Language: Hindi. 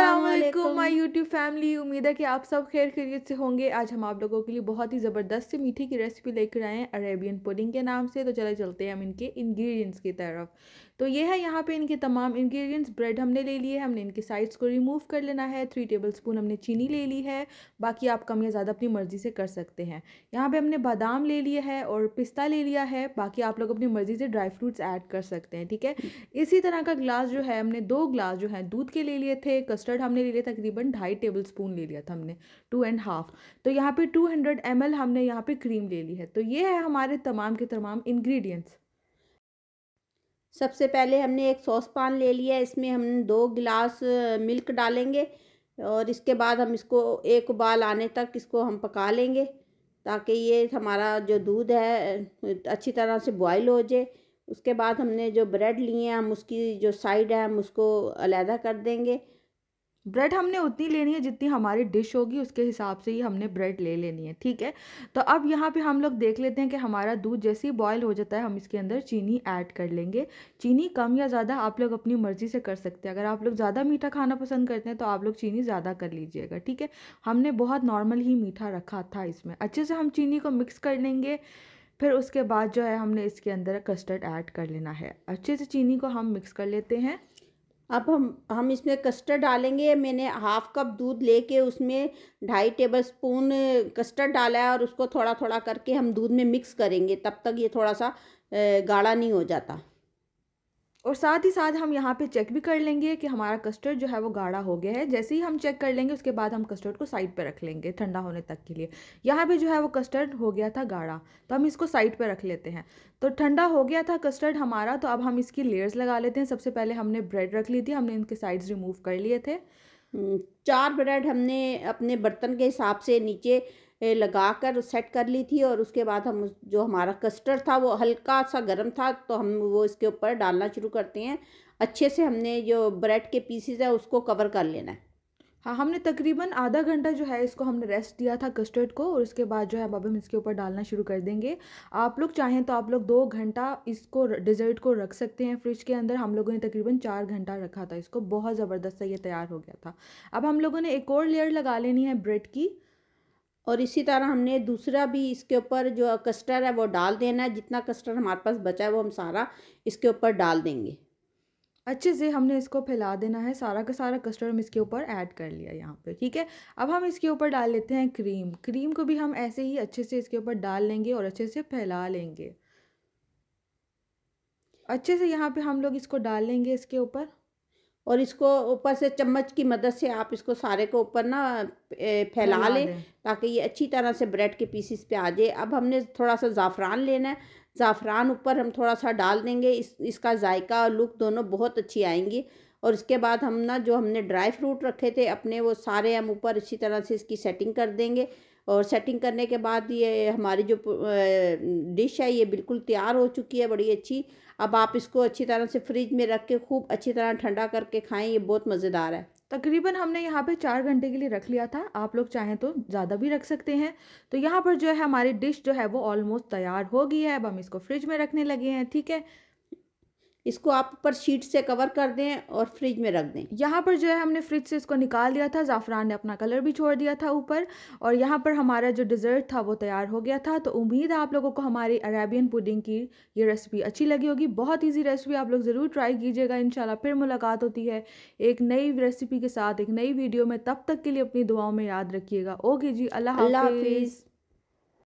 असलकुम माई यूट्यूब फैमिली उम्मीद है कि आप सब खैर खैरियत से होंगे आज हम आप लोगों के लिए बहुत ही ज़बरदस्त से मीठे की रेसिपी लेकर आए हैं अरेबियन पुडिंग के नाम से तो चले चलते हैं हम इनके इंग्रेडिएंट्स की तरफ तो ये है यहाँ पे इनके तमाम इंग्रेडिएंट्स ब्रेड हमने ले लिए हमने इनके साइड्स को रिमूव कर लेना है थ्री टेबल स्पून हमने चीनी ले ली है बाकी आप कम या ज़्यादा अपनी मर्ज़ी से कर सकते हैं यहाँ पे हमने बादाम ले लिया है और पिस्ता ले लिया है बाकी आप लोग अपनी मर्ज़ी से ड्राई फ्रूट्स ऐड कर सकते हैं ठीक है इसी तरह का ग्लास जो है हमने दो ग्लास जो है दूध के ले लिए थे कस्टर्ड हमने ले लिया तकरीबन ढाई टेबल स्पून ले लिया था हमने टू एंड हाफ तो यहाँ पर टू हंड्रेड एम एल हमने यहाँ पर क्रीम ले ली है तो ये है हमारे तमाम के तमाम इन्ग्रीडियंट्स सबसे पहले हमने एक सॉस पान ले लिया इसमें हम दो गिलास मिल्क डालेंगे और इसके बाद हम इसको एक उबाल आने तक इसको हम पका लेंगे ताकि ये हमारा जो दूध है अच्छी तरह से बॉयल हो जाए उसके बाद हमने जो ब्रेड लिए हैं हम उसकी जो साइड है हम उसको अलहदा कर देंगे ब्रेड हमने उतनी लेनी है जितनी हमारी डिश होगी उसके हिसाब से ही हमने ब्रेड ले लेनी है ठीक है तो अब यहाँ पे हम लोग देख लेते हैं कि हमारा दूध जैसे ही बॉयल हो जाता है हम इसके अंदर चीनी ऐड कर लेंगे चीनी कम या ज़्यादा आप लोग अपनी मर्ज़ी से कर सकते हैं अगर आप लोग ज़्यादा मीठा खाना पसंद करते हैं तो आप लोग चीनी ज़्यादा कर लीजिएगा ठीक है हमने बहुत नॉर्मल ही मीठा रखा था इसमें अच्छे से हम चीनी को मिक्स कर लेंगे फिर उसके बाद जो है हमने इसके अंदर कस्टर्ड ऐड कर लेना है अच्छे से चीनी को हम मिक्स कर लेते हैं अब हम हम इसमें कस्टर्ड डालेंगे मैंने हाफ़ कप दूध लेके उसमें ढाई टेबल स्पून कस्टर्ड डाला है और उसको थोड़ा थोड़ा करके हम दूध में मिक्स करेंगे तब तक ये थोड़ा सा गाढ़ा नहीं हो जाता और साथ ही साथ हम यहाँ पे चेक भी कर लेंगे कि हमारा कस्टर्ड जो है वो गाढ़ा हो गया है जैसे ही हम चेक कर लेंगे उसके बाद हम कस्टर्ड को साइड पे रख लेंगे ठंडा होने तक के लिए यहाँ पे जो है वो कस्टर्ड हो गया था गाढ़ा तो हम इसको साइड पे रख लेते हैं तो ठंडा हो गया था कस्टर्ड हमारा तो अब हम इसकी लेयर्स लगा लेते हैं सबसे पहले हमने ब्रेड रख ली थी हमने इनके साइड्स रिमूव कर लिए थे हम्म, चार ब्रेड हमने अपने बर्तन के हिसाब से नीचे लगा कर सेट कर ली थी और उसके बाद हम जो हमारा कस्टर्ड था वो हल्का सा गर्म था तो हम वो इसके ऊपर डालना शुरू करते हैं अच्छे से हमने जो ब्रेड के पीसीज है उसको कवर कर लेना है हाँ हमने तकरीबन आधा घंटा जो है इसको हमने रेस्ट दिया था कस्टर्ड को और उसके बाद जो है अब हम इसके ऊपर डालना शुरू कर देंगे आप लोग चाहें तो आप लोग दो घंटा इसको डिज़र्ट को रख सकते हैं फ्रिज के अंदर हम लोगों ने तकरीबन चार घंटा रखा था इसको बहुत ज़बरदस्त से ये तैयार हो गया था अब हम लोगों ने एक और लेयर लगा लेनी है ब्रेड की और इसी तरह हमने दूसरा भी इसके ऊपर जो कस्टर्ड है वो डाल देना है जितना कस्टर्ड हमारे पास बचा है वो हम सारा इसके ऊपर डाल देंगे अच्छे से हमने इसको फैला देना है सारा का सारा कस्टर्ड हम इसके ऊपर ऐड कर लिया यहाँ पे ठीक है अब हम इसके ऊपर डाल लेते हैं क्रीम क्रीम को भी हम ऐसे ही अच्छे से इसके ऊपर डाल लेंगे और अच्छे से फैला लेंगे अच्छे से यहाँ पे हम लोग इसको डाल लेंगे इसके ऊपर और इसको ऊपर से चम्मच की मदद से आप इसको सारे को ऊपर ना फैला लें ताकि ये अच्छी तरह से ब्रेड के पीसीस पे आ जाए अब हमने थोड़ा सा ज़ाफ़रान लेना है ज़ाफ़रान ऊपर हम थोड़ा सा डाल देंगे इस इसका जायका और लुक दोनों बहुत अच्छी आएंगी और इसके बाद हम ना जो हमने ड्राई फ्रूट रखे थे अपने वो सारे हम ऊपर अच्छी तरह से इसकी सेटिंग कर देंगे और सेटिंग करने के बाद ये हमारी जो डिश है ये बिल्कुल तैयार हो चुकी है बड़ी अच्छी अब आप इसको अच्छी तरह से फ्रिज में रख के खूब अच्छी तरह ठंडा करके खाएं ये बहुत मज़ेदार है तकरीबन हमने यहाँ पे चार घंटे के लिए रख लिया था आप लोग चाहें तो ज़्यादा भी रख सकते हैं तो यहाँ पर जो है हमारी डिश जो है वो ऑलमोस्ट तैयार हो गई है अब हम इसको फ्रिज में रखने लगे हैं ठीक है इसको आप ऊपर शीट से कवर कर दें और फ्रिज में रख दें यहाँ पर जो है हमने फ्रिज से इसको निकाल दिया था ज़ाफ़रान ने अपना कलर भी छोड़ दिया था ऊपर और यहाँ पर हमारा जो डिज़र्ट था वो तैयार हो गया था तो उम्मीद है आप लोगों को हमारी अरेबियन पुडिंग की ये रेसिपी अच्छी लगी होगी बहुत ईजी रेसिपी आप लोग ज़रूर ट्राई कीजिएगा इन फिर मुलाकात होती है एक नई रेसिपी के साथ एक नई वीडियो में तब तक के लिए अपनी दुआओं में याद रखिएगा ओके जी अल्लाह हाफिज़